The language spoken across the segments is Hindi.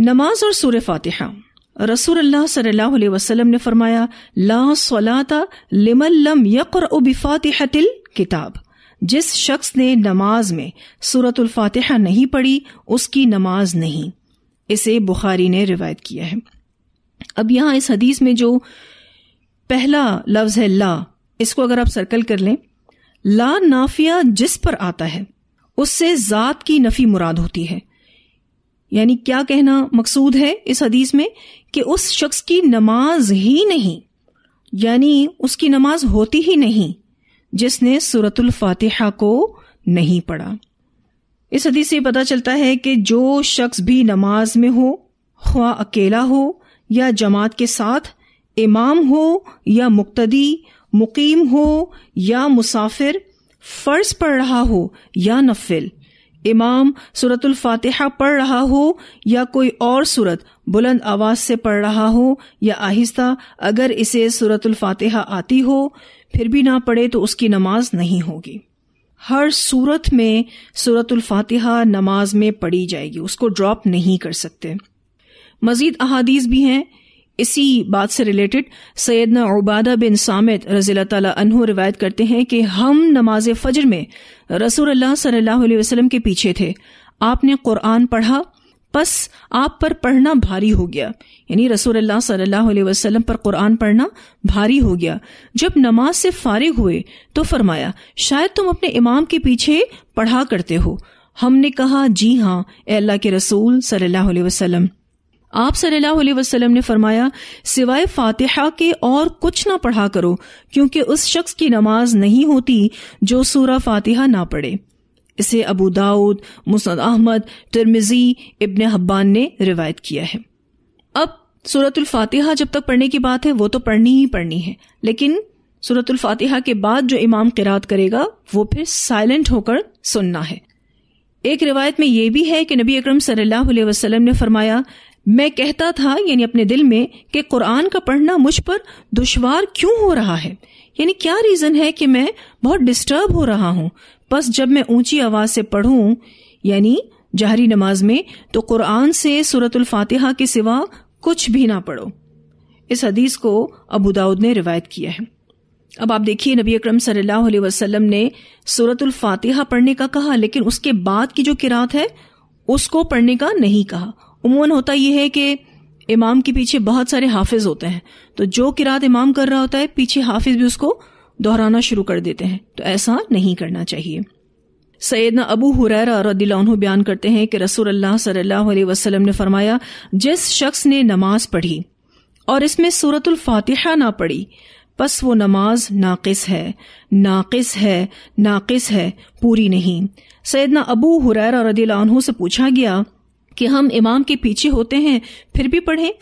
नमाज और सूर फातिहा रसूल अल्लाह ने फरमाया ला सलाता लिमल यकर फातिहतिल किताब जिस शख्स ने नमाज में सूरतुल फातिहा नहीं पढ़ी उसकी नमाज नहीं इसे बुखारी ने रिवायत किया है अब यहां इस हदीस में जो पहला लफ्ज है ला इसको अगर आप सर्कल कर लें ला नाफिया जिस पर आता है उससे ज़ात की नफी मुराद होती है यानी क्या कहना मकसूद है इस हदीस में कि उस शख्स की नमाज ही नहीं यानी उसकी नमाज होती ही नहीं जिसने सूरतुल फातिहा को नहीं पढ़ा इस हदीस से पता चलता है कि जो शख्स भी नमाज में हो ख्वा अकेला हो या जमात के साथ इमाम हो या मुक्तदी मुकीम हो या मुसाफिर फर्ज पढ़ रहा हो या नफिल इमाम सूरतुल फातिहा पढ़ रहा हो या कोई और सूरत बुलंद आवाज से पढ़ रहा हो या आहिस्ता अगर इसे सूरतुल फातिहा आती हो फिर भी ना पढ़े तो उसकी नमाज नहीं होगी हर सूरत में सूरतुल फातिहा नमाज में पढ़ी जाएगी उसको ड्रॉप नहीं कर सकते मजीद अहादीस भी हैं इसी बात से रिलेटेड सैदना उबादा बिन सामित रजील तु रिवायत करते हैं कि हम नमाज फजर में रसूल अल्लाह सल्लल्लाहु अलैहि वसल्लम के पीछे थे आपने कुरान पढ़ा बस आप पर पढ़ना भारी हो गया यानी रसूल अल्लाह सल्लल्लाहु अलैहि वसल्लम पर कुरान पढ़ना भारी हो गया जब नमाज से फारिग हुए तो फरमाया शायद तुम अपने इमाम के पीछे पढ़ा करते हो हमने कहा जी हाँ अल्लाह के रसूल सल्लाह वसलम आप सल्लल्लाहु अलैहि वसल्लम ने फरमाया सिवाय फातिहा के और कुछ ना पढ़ा करो क्योंकि उस शख्स की नमाज नहीं होती जो सूरा फातिहा ना पढ़े इसे अबू दाऊद मुसद अहमद तिरमिजी इब्न हब्बान ने रिवायत किया है अब सूरतुल फातिहा जब तक पढ़ने की बात है वो तो पढ़नी ही पढ़नी है लेकिन सूरत फातिहा के बाद जो इमाम किरात करेगा वो फिर साइलेंट होकर सुनना है एक रिवायत में यह भी है कि नबी अकरम सल्लल्लाहु अलैहि वसल्लम ने फरमाया मैं कहता था यानी अपने दिल में कि कुरान का पढ़ना मुझ पर दुशवार क्यों हो रहा है यानी क्या रीज़न है कि मैं बहुत डिस्टर्ब हो रहा हूँ बस जब मैं ऊंची आवाज़ से पढ़ू यानी जहरी नमाज में तो कुरान से सूरतुल फातिहा के सिवा कुछ भी ना पढ़ो इस हदीस को अबू दाऊद ने रिवायत किया है अब आप देखिए नबी अक्रम सल्लल्लाहु अलैहि वसल्लम ने सूरतुल फातिहा पढ़ने का कहा लेकिन उसके बाद की जो किरात है उसको पढ़ने का नहीं कहा उमून होता यह है कि इमाम के पीछे बहुत सारे हाफिज होते हैं तो जो किरात इमाम कर रहा होता है पीछे हाफिज भी उसको दोहराना शुरू कर देते हैं तो ऐसा नहीं करना चाहिए सैदना अबू हुरैरा रद्दिल्लाहु बयान करते हैं कि रसूल अल्लाह सल्लल्लाहु अलैहि वसल्लम ने फरमाया जिस शख्स ने नमाज पढ़ी और इसमें सूरतुल फातिहा ना पढ़ी बस वो नमाज नाकिस है नाकिस है नाकिस है पूरी नहीं सैदना अबू हुरैरा रदीला से पूछा गया कि हम इमाम के पीछे होते हैं फिर भी पढ़ें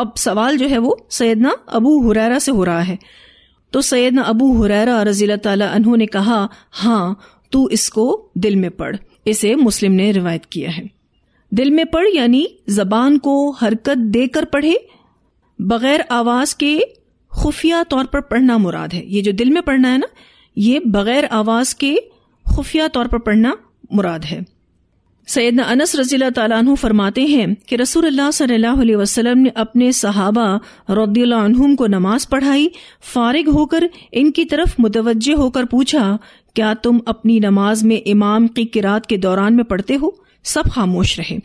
अब सवाल जो है वो सैदना अबू हुरैरा से हो रहा है तो सैदना अबू हुरैरा रजील तहों ने कहा हाँ तू इसको दिल में पढ़ इसे मुस्लिम ने रिवायत किया है दिल में पढ़ यानी जबान को हरकत देकर पढ़े बगैर आवाज के खुफिया तौर पर पढ़ना मुराद है ये जो दिल में पढ़ना है ना ये बगैर आवाज के खुफिया तौर पर पढ़ना मुराद है सैदना अनस रजील तु फरमाते हैं कि रसूल सल्लल्लाहु वसलम ने अपने सहाबा रद्दुल्लाहम को नमाज पढ़ाई फारिग होकर इनकी तरफ मुतवजह होकर पूछा क्या तुम अपनी नमाज में इमाम की किरात के दौरान में पढ़ते हो सब खामोश रहे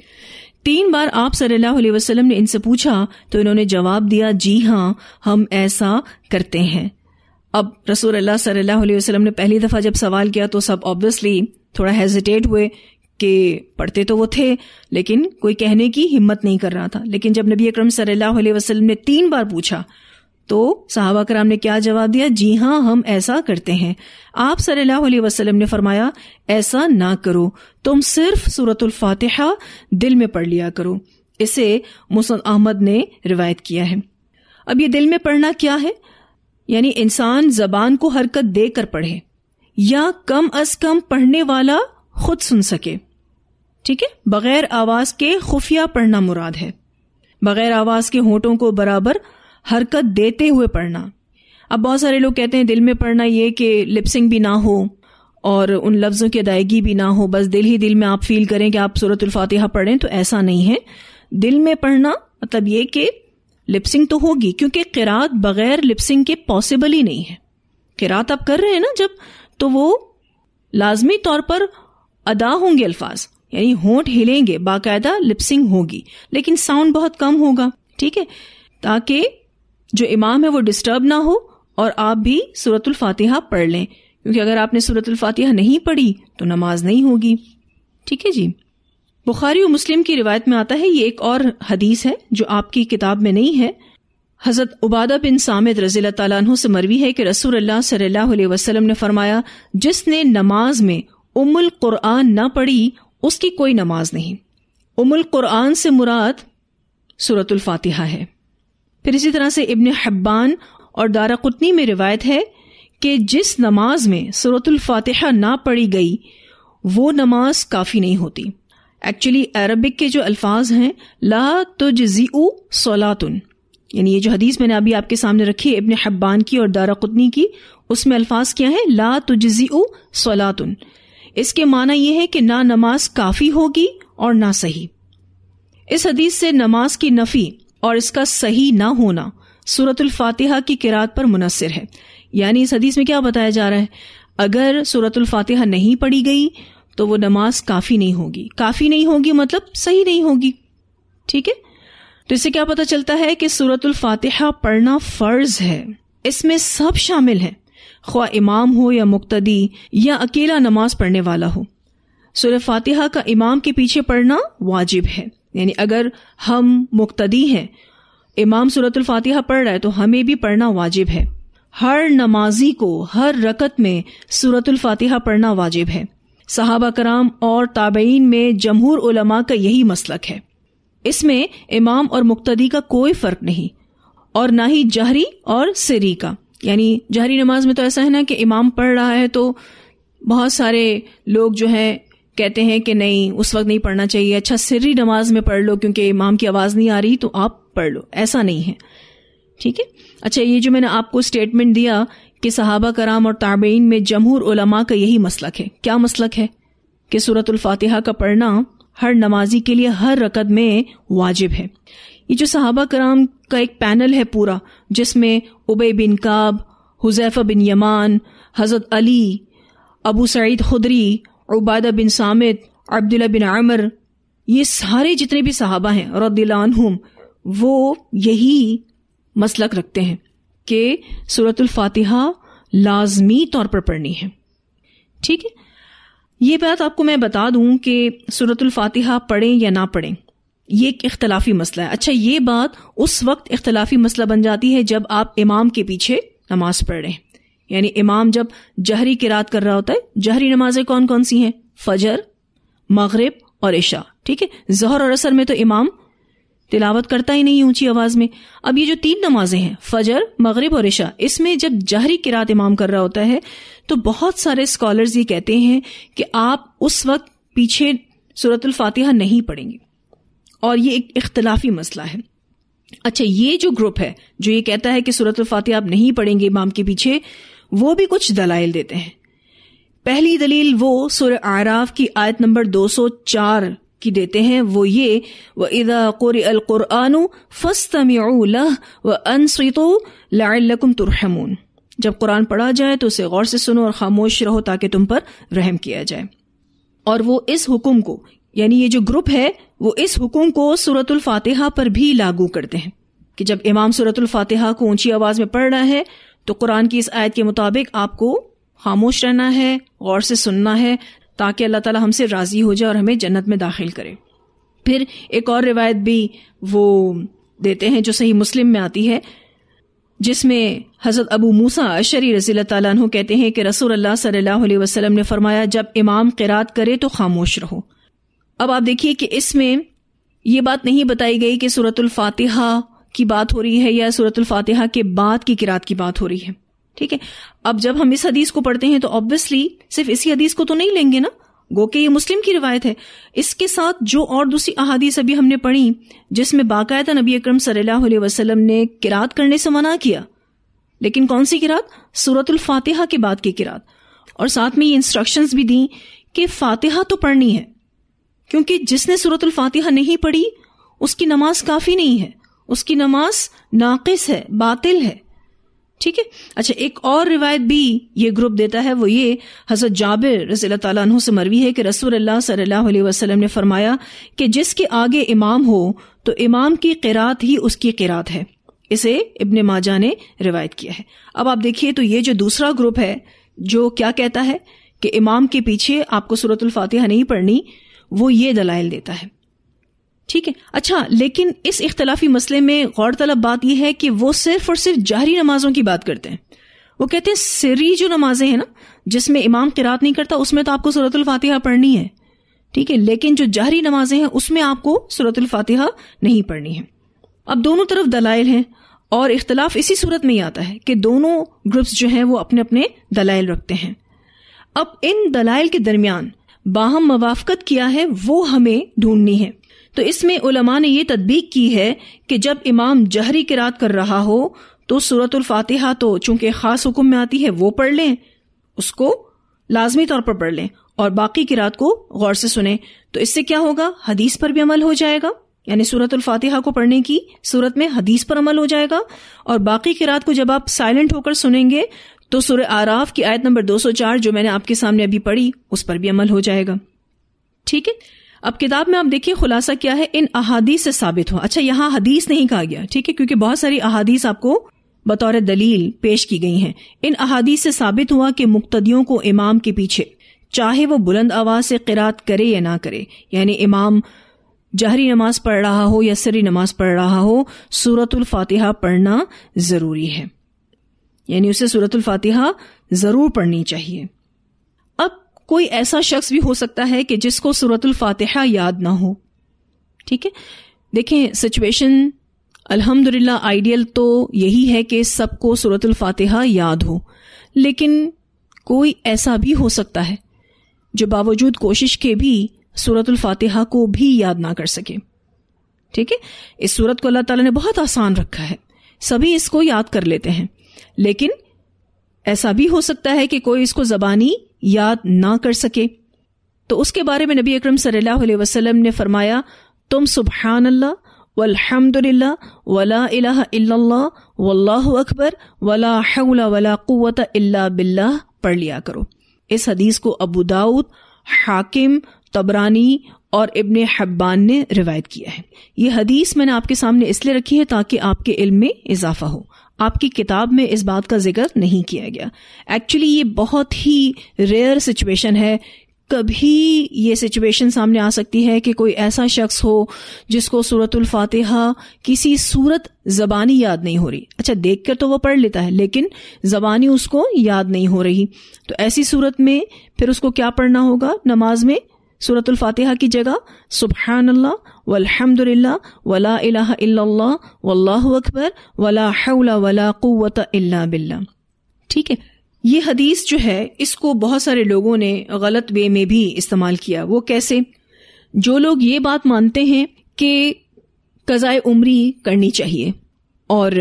तीन बार आप सल्लल्लाहु अलैहि वसल्लम ने इनसे पूछा तो इन्होंने जवाब दिया जी हाँ हम ऐसा करते हैं अब रसूल अल्लाह सल्लल्लाहु अलैहि वसल्लम ने पहली दफ़ा जब सवाल किया तो सब ऑब्वियसली थोड़ा हेजिटेट हुए कि पढ़ते तो वो थे लेकिन कोई कहने की हिम्मत नहीं कर रहा था लेकिन जब नबी अक्रम सल्लाम वसल्लम ने तीन बार पूछा तो साहबा कराम ने क्या जवाब दिया जी हाँ हम ऐसा करते हैं आप सल्लल्लाहु अलैहि वसल्लम ने फरमाया ऐसा ना करो तुम सिर्फ सूरतुल फातिहा दिल में पढ़ लिया करो इसे मुसद अहमद ने रिवायत किया है अब ये दिल में पढ़ना क्या है यानी इंसान जबान को हरकत देकर पढ़े या कम अज कम पढ़ने वाला खुद सुन सके ठीक है बगैर आवाज के खुफिया पढ़ना मुराद है बगैर आवाज के होठों को बराबर हरकत देते हुए पढ़ना अब बहुत सारे लोग कहते हैं दिल में पढ़ना ये कि लिपसिंग भी ना हो और उन लफ्ज़ों की अदायगी भी ना हो बस दिल ही दिल में आप फील करें कि आप सूरत फातिहा पढ़ें तो ऐसा नहीं है दिल में पढ़ना मतलब ये कि लिपसिंग तो होगी क्योंकि किरात बगैर लिपसिंग के पॉसिबल ही नहीं है किरात आप कर रहे हैं ना जब तो वो लाजमी तौर पर अदा होंगे अल्फाज यानी होंठ हिलेंगे बाकायदा लिपसिंग होगी लेकिन साउंड बहुत कम होगा ठीक है ताकि जो इमाम है वो डिस्टर्ब ना हो और आप भी सूरतुल फातिहा पढ़ लें क्योंकि अगर आपने सूरतुल फातिहा नहीं पढ़ी तो नमाज नहीं होगी ठीक है जी बुखारी और मुस्लिम की रिवायत में आता है ये एक और हदीस है जो आपकी किताब में नहीं है हजरत उबादा बिन सामिद रजी तु से मरवी है कि रसूल अल्लाह सल्लल्लाहु अलैहि वसल्लम ने फरमाया जिसने नमाज में उमुल कुरान न पढ़ी उसकी कोई नमाज नहीं उमुल कुरान से मुराद सूरतुल फातिहा है फिर इसी तरह से इब्न हब्बान और दारा कुतनी में रिवायत है कि जिस नमाज में सूरतुल फातिहा ना पढ़ी गई वो नमाज काफ़ी नहीं होती एक्चुअली अरबिक के जो अल्फाज हैं ला तो जजीऊ सोलातुन यानी ये जो हदीस मैंने अभी आपके सामने रखी है इबन हब्बान की और दारा कुतनी की उसमें अल्फाज क्या है ला तो जजीऊ सोलातुन इसके माना यह है कि ना नमाज काफी होगी और ना सही इस हदीस से नमाज की नफी और इसका सही ना होना सूरतुल फातिहा की किरात पर मुनसर है यानी इस हदीस में क्या बताया जा रहा है अगर सूरतुल फातिहा नहीं पढ़ी गई तो वो नमाज काफी नहीं होगी काफी नहीं होगी मतलब सही नहीं होगी ठीक है तो इससे क्या पता चलता है कि सूरतुल फातिहा पढ़ना फर्ज है इसमें सब शामिल है ख्वा इमाम हो या मुक्तदी या अकेला नमाज पढ़ने वाला हो सुर फातिहा का इमाम के पीछे पढ़ना वाजिब है यानी अगर हम मुक्तदी हैं इमाम सूरतुल फातिहा पढ़ रहा है तो हमें भी पढ़ना वाजिब है हर नमाजी को हर रकत में सूरतुल फातिहा पढ़ना वाजिब है सहाबा कराम और ताबेन में जमहूर उलमा का यही मसलक है इसमें इमाम और मुक्तदी का कोई फर्क नहीं और ना ही जहरी और सिरी का यानी जहरी नमाज में तो ऐसा है ना कि इमाम पढ़ रहा है तो बहुत सारे लोग जो है कहते हैं कि नहीं उस वक्त नहीं पढ़ना चाहिए अच्छा सिर्री नमाज में पढ़ लो क्योंकि इमाम की आवाज़ नहीं आ रही तो आप पढ़ लो ऐसा नहीं है ठीक है अच्छा ये जो मैंने आपको स्टेटमेंट दिया कि सहाबा कराम और ताबेन में जमहूर उलमा का यही मसलक है क्या मसलक है कि सूरतुल्फातिहा का पढ़ना हर नमाजी के लिए हर रकत में वाजिब है ये जो सहाबा कराम का एक पैनल है पूरा जिसमें उबे बिन काब हुजैफा बिन यमान हज़रत अली अबू सईद खुदरी उबादा बिन सामित अब्दुल्ला बिन आमर ये सारे जितने भी सहाबा हैं रद्दीलानहुम वो यही मसलक रखते हैं कि सूरतुल फातिहा लाजमी तौर पर पढ़नी है ठीक है ये बात आपको मैं बता दूं कि सूरतुल फातिहा पढ़ें या ना पढ़ें ये एक इख्तलाफी मसला है अच्छा ये बात उस वक्त इख्तलाफी मसला बन जाती है जब आप इमाम के पीछे नमाज पढ़ रहे हैं यानी इमाम जब जहरी किरात कर रहा होता है जहरी नमाजें कौन कौन सी हैं फजर मगरब और इशा ठीक है जहर और असर में तो इमाम तिलावत करता ही नहीं ऊंची आवाज में अब ये जो तीन नमाजें हैं फजर मगरब और इशा इसमें जब जहरी किरात इमाम कर रहा होता है तो बहुत सारे स्कॉलर्स ये कहते हैं कि आप उस वक्त पीछे सूरतुल फातिहा नहीं पढ़ेंगे और ये एक इख्तलाफी मसला है अच्छा ये जो ग्रुप है जो ये कहता है कि सूरत फातिहा आप नहीं पढ़ेंगे इमाम के पीछे वो भी कुछ दलाइल देते हैं पहली दलील वो सुर आराफ की आयत नंबर 204 की देते हैं वो ये व इदा कुर अलकुरानु फस्तम व अनसतो तुरहमून जब कुरान पढ़ा जाए तो उसे गौर से सुनो और खामोश रहो ताकि तुम पर रहम किया जाए और वो इस हुक्म को यानी ये जो ग्रुप है वो इस हुक्म को सूरतुल फातिहा पर भी लागू करते हैं कि जब इमाम सूरतुल फातिहा को ऊंची आवाज में पढ़ना है तो कुरान की इस आयत के मुताबिक आपको खामोश रहना है गौर से सुनना है ताकि अल्लाह ताला हमसे राजी हो जाए और हमें जन्नत में दाखिल करे फिर एक और रिवायत भी वो देते हैं जो सही मुस्लिम में आती है जिसमें हज़रत अबू मूसा अशरी रजी तु कहते हैं कि रसूल अल्लाह सल्लल्लाहु ने फरमाया जब इमाम किरात करे तो खामोश रहो अब आप देखिए कि इसमें ये बात नहीं बताई गई कि सूरतुल फातिहा की बात हो रही है या सूरतुल फातिहा के बाद की किरात की बात हो रही है ठीक है अब जब हम इस हदीस को पढ़ते हैं तो ऑब्वियसली सिर्फ इसी हदीस को तो नहीं लेंगे ना गो के ये मुस्लिम की रिवायत है इसके साथ जो और दूसरी अहादीस अभी हमने पढ़ी जिसमें बाकायदा नबी अक्रम सल्लल्लाहु वसल्लम ने किरात करने से मना किया लेकिन कौन सी किरात सूरतुल फातिहा के बाद की किरात और साथ में ये इंस्ट्रक्शंस भी दी कि फातिहा तो पढ़नी है क्योंकि जिसने सूरत फातिहा नहीं पढ़ी उसकी नमाज काफी नहीं है उसकी नमाज नाकिस है बातिल है ठीक है अच्छा एक और रिवायत भी ये ग्रुप देता है वो ये हजरत जाबिर रजील तु से मरवी है कि रसूल अल्लाह सल्लल्लाहु अलैहि वसल्लम ने फरमाया कि जिसके आगे इमाम हो तो इमाम की किरात ही उसकी किरात है इसे इबन माजा ने रिवायत किया है अब आप देखिए तो ये जो दूसरा ग्रुप है जो क्या कहता है कि इमाम के पीछे आपको सूरतुल फातिहा नहीं पढ़नी वो ये दलाइल देता है ठीक है अच्छा लेकिन इस इख्तलाफी मसले में गौरतलब बात यह है कि वो सिर्फ और सिर्फ जाहरी नमाजों की बात करते हैं वो कहते हैं सिरी जो नमाजें हैं ना जिसमें इमाम किरात नहीं करता उसमें तो आपको सूरतुल फातिहा पढ़नी है ठीक है लेकिन जो जाहरी नमाजें हैं उसमें आपको सूरतुल फातिहा नहीं पढ़नी है अब दोनों तरफ दलाइल हैं और इख्तलाफ इसी सूरत में ही आता है कि दोनों ग्रुप्स जो हैं वो अपने अपने दलाइल रखते हैं अब इन दलाइल के दरमियान बाहम मवाफकत किया है वो हमें ढूंढनी है तो इसमें उलमा ने यह तदबीक की है कि जब इमाम जहरी किरात कर रहा हो तो सूरत फातिहा तो चूंकि खास हुक्म में आती है वो पढ़ लें उसको लाजमी तौर पर पढ़ लें और बाकी किरात को गौर से सुने तो इससे क्या होगा हदीस पर भी अमल हो जाएगा यानी सूरत फातिहा को पढ़ने की सूरत में हदीस पर अमल हो जाएगा और बाकी किरात को जब आप साइलेंट होकर सुनेंगे तो सुर आराफ की आयत नंबर 204 जो मैंने आपके सामने अभी पढ़ी उस पर भी अमल हो जाएगा ठीक है अब किताब में आप देखिए खुलासा क्या है इन अहादीस से साबित हुआ अच्छा यहां हदीस नहीं कहा गया ठीक है क्योंकि बहुत सारी अहादीस आपको बतौर दलील पेश की गई है इन अहादीस से साबित हुआ कि मुक्तदियों को इमाम के पीछे चाहे वो बुलंद आवाज से किरात करे या ना करे यानी इमाम जहरी नमाज पढ़ रहा हो या सरी नमाज पढ़ रहा हो सूरतुल फातिहा पढ़ना जरूरी है यानी उसे सूरतुल फातिहा ज़रूर पढ़नी चाहिए अब कोई ऐसा शख्स भी हो सकता है कि जिसको सूरतुल फातिहा याद ना हो ठीक है देखें सिचुएशन अल्हम्दुलिल्लाह आइडियल तो यही है कि सबको सूरतुल फातिहा याद हो लेकिन कोई ऐसा भी हो सकता है जो बावजूद कोशिश के भी सूरतुल फातिहा को भी याद ना कर सके ठीक है इस सूरत को अल्लाह ताला ने बहुत आसान रखा है सभी इसको याद कर लेते हैं लेकिन ऐसा भी हो सकता है कि कोई इसको ज़बानी याद ना कर सके तो उसके बारे में नबी अकरम सल्लल्लाहु अलैहि वसल्लम ने फरमाया तुम सुबहान अल्लाह वल्हमदुलिल्लाह वला इलाहा इल्लल्लाह वल्लाहु अकबर वला हौला वला कुवत इल्ला बिल्लाह पढ़ लिया करो इस हदीस को अबू दाऊद हाकिम तबरानी और इबन हब्बान ने रिवायत किया है ये हदीस मैंने आपके सामने इसलिए रखी है ताकि आपके इल्म में इजाफा हो आपकी किताब में इस बात का जिक्र नहीं किया गया एक्चुअली ये बहुत ही रेयर सिचुएशन है कभी ये सिचुएशन सामने आ सकती है कि कोई ऐसा शख्स हो जिसको सूरतुल फातिहा किसी सूरत जबानी याद नहीं हो रही अच्छा देखकर तो वो पढ़ लेता है लेकिन जबानी उसको याद नहीं हो रही तो ऐसी सूरत में फिर उसको क्या पढ़ना होगा नमाज में सूरतुल फातिहा की जगह सुबहानल्ला वल्हम्दुलिल्लाह वला इलाहा इल्लल्लाह वल्लाहु अकबर वला हौला वला कुव्वत इल्ला बिल्ला ठीक है ये हदीस जो है इसको बहुत सारे लोगों ने गलत वे में भी इस्तेमाल किया वो कैसे जो लोग ये बात मानते हैं कि कज़ाए उम्री करनी चाहिए और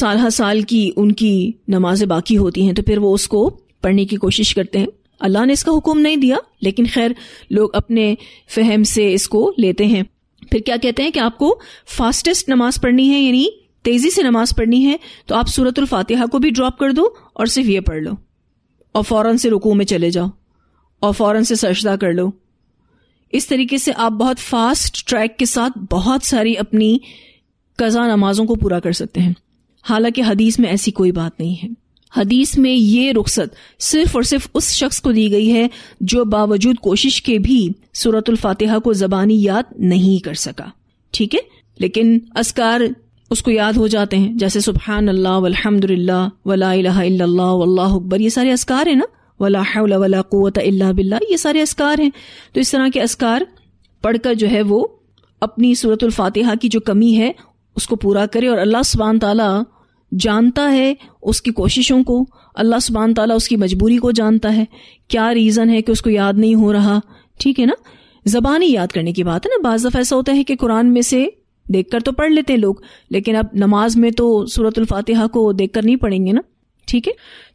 साल साल की उनकी नमाजें बाकी होती हैं तो फिर वो उसको पढ़ने की कोशिश करते हैं अल्लाह ने इसका हुक्म नहीं दिया लेकिन खैर लोग अपने फहम से इसको लेते हैं फिर क्या कहते हैं कि आपको फास्टेस्ट नमाज पढ़नी है यानी तेजी से नमाज पढ़नी है तो आप सूरत फातिहा को भी ड्रॉप कर दो और सिर्फ ये पढ़ लो और फ़ौरन से रुकू में चले जाओ और फ़ौरन से सजदा कर लो इस तरीके से आप बहुत फास्ट ट्रैक के साथ बहुत सारी अपनी कज़ा नमाजों को पूरा कर सकते हैं हालांकि हदीस में ऐसी कोई बात नहीं है हदीस में ये रुख्सत सिर्फ और सिर्फ उस शख्स को दी गई है जो बावजूद कोशिश के भी सूरतुल फातिहा को जबानी याद नहीं कर सका ठीक है लेकिन असकार उसको याद हो जाते हैं जैसे सुबहान अल्लाह वलहमदिल्ला वला वल्लाह अकबर ये सारे असकार हैं ना वला वला बिल्ला ये सारे असकार हैं तो इस तरह के असकार पढ़कर जो है वो अपनी सूरतुल फातिहा की जो कमी है उसको पूरा करे और अल्लाह सुबान ताला जानता है उसकी कोशिशों को अल्लाह सुबहान ताला उसकी मजबूरी को जानता है क्या रीज़न है कि उसको याद नहीं हो रहा ठीक है ना ज़बानी याद करने की बात है ना बाज़ दफ़ा ऐसा होता है कि कुरान में से देख कर तो पढ़ लेते हैं लोग लेकिन अब नमाज में तो फातिहा को देख कर नहीं पढ़ेंगे ना ठीक है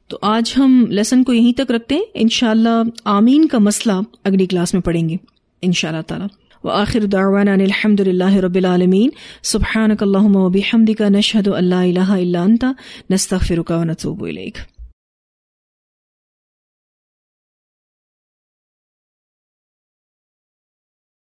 तो आज हम लेसन को यहीं तक रखते हैं इनशाला आमीन का मसला अगली क्लास में पढ़ेंगे इनशाला ताला व आखिर दावाना अलहमदिल्ला रबालमीन सुबहानक वबिहमदिका नशहद अल्ला इलाहा इल्ला अंता नस्तफ़िरुका व नतूबु इलैक